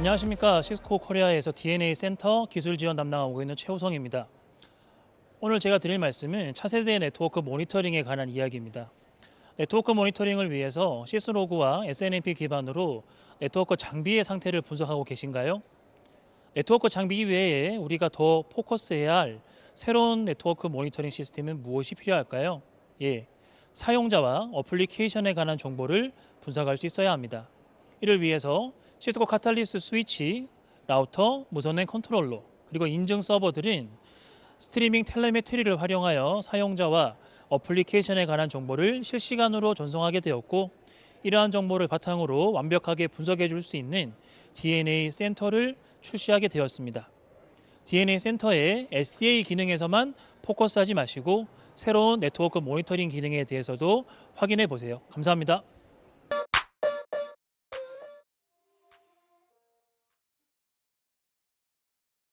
안녕하십니까. 시스코 코리아에서 DNA 센터 기술 지원 담당하고 있는 최우성입니다 오늘 제가 드릴 말씀은 차세대 네트워크 모니터링에 관한 이야기입니다. 네트워크 모니터링을 위해서 시스로그와 SNMP 기반으로 네트워크 장비의 상태를 분석하고 계신가요? 네트워크 장비 외에 우리가 더 포커스해야 할 새로운 네트워크 모니터링 시스템은 무엇이 필요할까요? 예, 사용자와 어플리케이션에 관한 정보를 분석할 수 있어야 합니다. 이를 위해서 시스코 카탈리스 스위치, 라우터, 무선의 컨트롤러, 그리고 인증 서버들은 스트리밍 텔레메트리를 활용하여 사용자와 어플리케이션에 관한 정보를 실시간으로 전송하게 되었고 이러한 정보를 바탕으로 완벽하게 분석해 줄 수 있는 DNA 센터를 출시하게 되었습니다. DNA 센터의 SDA 기능에서만 포커스하지 마시고 새로운 네트워크 모니터링 기능에 대해서도 확인해 보세요. 감사합니다.